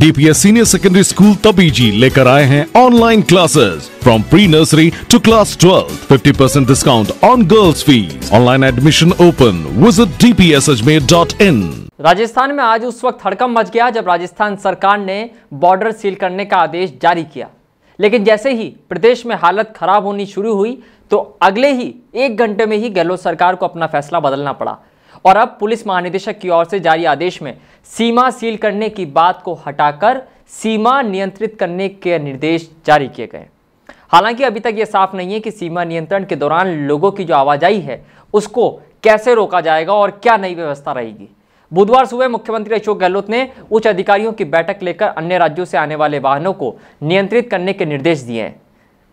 DPSC senior secondary school Tabiji लेकर आए हैं online classes from pre nursery to class twelfth fifty percent discount on girls fees online admission open visit D P S डीपीएसअजमेर dot in Rajasthan में आज उस वक्त हड़कम much गया जब राजस्थान सरकार ने बॉर्डर सील करने का आदेश जारी किया लेकिन जैसे ही प्रदेश में हालत खराब होनी शुरू हुई तो अगले ही एक घंटे में ही गहलोत सरकार को अपना फैसला बदलना पड़ा और अब पुलिस महानिदेशक की ओर से जारी आदेश में सीमा सील करने की बात को हटाकर सीमा नियंत्रित करने के निर्देश जारी किए गए हालांकि अभी तक यह साफ नहीं है कि सीमा नियंत्रण के दौरान लोगों की जो आवाजाही है उसको कैसे रोका जाएगा और क्या नई व्यवस्था रहेगी बुधवार सुबह मुख्यमंत्री अशोक गहलोत ने उच्च अधिकारियों की बैठक लेकर अन्य राज्यों से आने वाले वाहनों को नियंत्रित करने के निर्देश दिए हैं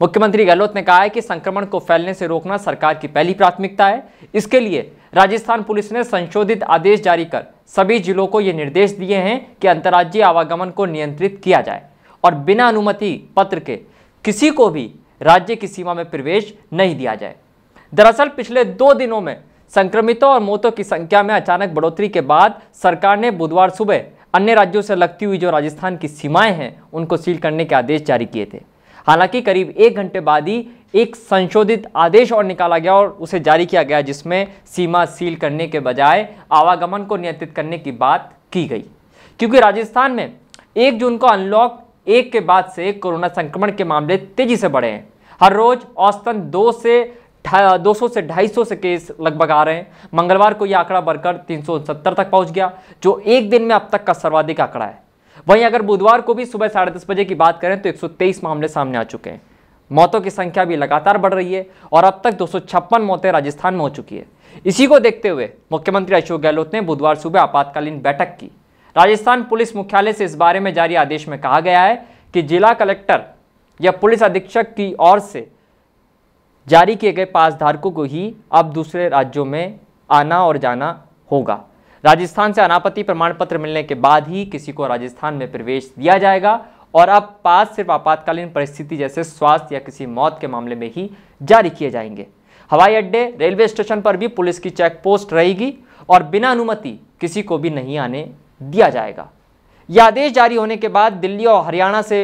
मुख्यमंत्री गहलोत ने कहा है कि संक्रमण को फैलने से रोकना सरकार की पहली प्राथमिकता है इसके लिए राजस्थान पुलिस ने संशोधित आदेश जारी कर सभी जिलों को ये निर्देश दिए हैं कि अंतर्राज्यीय आवागमन को नियंत्रित किया जाए और बिना अनुमति पत्र के किसी को भी राज्य की सीमा में प्रवेश नहीं दिया जाए दरअसल पिछले दो दिनों में संक्रमितों और मौतों की संख्या में अचानक बढ़ोतरी के बाद सरकार ने बुधवार सुबह अन्य राज्यों से लगती हुई जो राजस्थान की सीमाएं हैं उनको सील करने के आदेश जारी किए थे हालांकि करीब एक घंटे बाद ही एक संशोधित आदेश और निकाला गया और उसे जारी किया गया जिसमें सीमा सील करने के बजाय आवागमन को नियंत्रित करने की बात की गई क्योंकि राजस्थान में एक जून को अनलॉक एक के बाद से कोरोना संक्रमण के मामले तेजी से बढ़े हैं हर रोज औसतन दो से दो सौ से ढाई सौ से केस लगभग आ रहे हैं मंगलवार को यह आंकड़ा बढ़कर तीन सौ तक पहुंच गया जो एक दिन में अब तक का सर्वाधिक आंकड़ा है वहीं अगर बुधवार को भी सुबह साढ़े दस बजे की बात करें तो 123 मामले सामने आ चुके हैं मौतों की संख्या भी लगातार बढ़ रही है और अब तक दो मौतें राजस्थान में हो चुकी है इसी को देखते हुए मुख्यमंत्री अशोक गहलोत ने बुधवार सुबह आपातकालीन बैठक की राजस्थान पुलिस मुख्यालय से इस बारे में जारी आदेश में कहा गया है कि जिला कलेक्टर या पुलिस अधीक्षक की ओर से जारी किए गए पासधारकों को ही अब दूसरे राज्यों में आना और जाना होगा राजस्थान से अनापति प्रमाण पत्र मिलने के बाद ही किसी को राजस्थान में प्रवेश दिया जाएगा और अब पास सिर्फ आपातकालीन परिस्थिति जैसे स्वास्थ्य या किसी मौत के मामले में ही जारी किए जाएंगे हवाई अड्डे रेलवे स्टेशन पर भी पुलिस की चेक पोस्ट रहेगी और बिना अनुमति किसी को भी नहीं आने दिया जाएगा यह आदेश जारी होने के बाद दिल्ली और हरियाणा से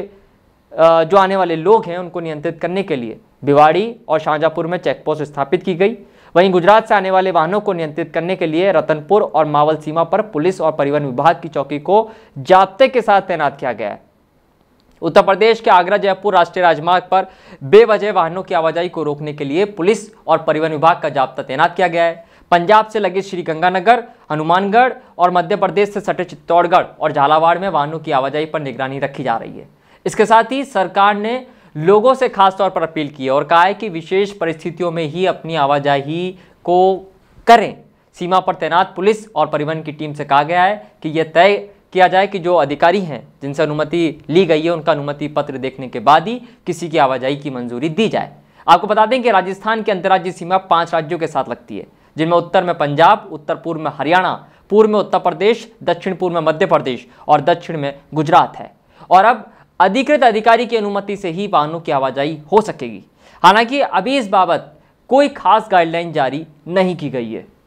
जो आने वाले लोग हैं उनको नियंत्रित करने के लिए भिवाड़ी और शाहजहापुर में चेक पोस्ट स्थापित की गई वहीं गुजरात से आने वाले वाहनों को नियंत्रित करने के लिए रतनपुर और मावल सीमा पर पुलिस और परिवहन विभाग की चौकी को जाब्ते के साथ तैनात किया गया है उत्तर प्रदेश के आगरा जयपुर राष्ट्रीय राजमार्ग पर बेवजह वाहनों की आवाजाही को रोकने के लिए पुलिस और परिवहन विभाग का जाब्ता तैनात किया गया है पंजाब से लगे श्रीगंगानगर हनुमानगढ़ और मध्य प्रदेश से सटे चित्तौड़गढ़ और झालावाड़ में वाहनों की आवाजाही पर निगरानी रखी जा रही है इसके साथ ही सरकार ने लोगों से खासतौर पर अपील की और कहा है कि विशेष परिस्थितियों में ही अपनी आवाजाही को करें सीमा पर तैनात पुलिस और परिवहन की टीम से कहा गया है कि यह तय किया जाए कि जो अधिकारी हैं जिनसे अनुमति ली गई है उनका अनुमति पत्र देखने के बाद ही किसी की आवाजाही की मंजूरी दी जाए आपको बता दें कि राजस्थान की अंतर्राज्यीय सीमा पांच राज्यों के साथ लगती है जिनमें उत्तर में पंजाब उत्तर पूर्व में हरियाणा पूर्व में उत्तर प्रदेश दक्षिण पूर्व में मध्य प्रदेश और दक्षिण में गुजरात है और अब अधिकृत अधिकारी की अनुमति से ही वाहनों की आवाजाही हो सकेगी हालांकि अभी इस बाबत कोई खास गाइडलाइन जारी नहीं की गई है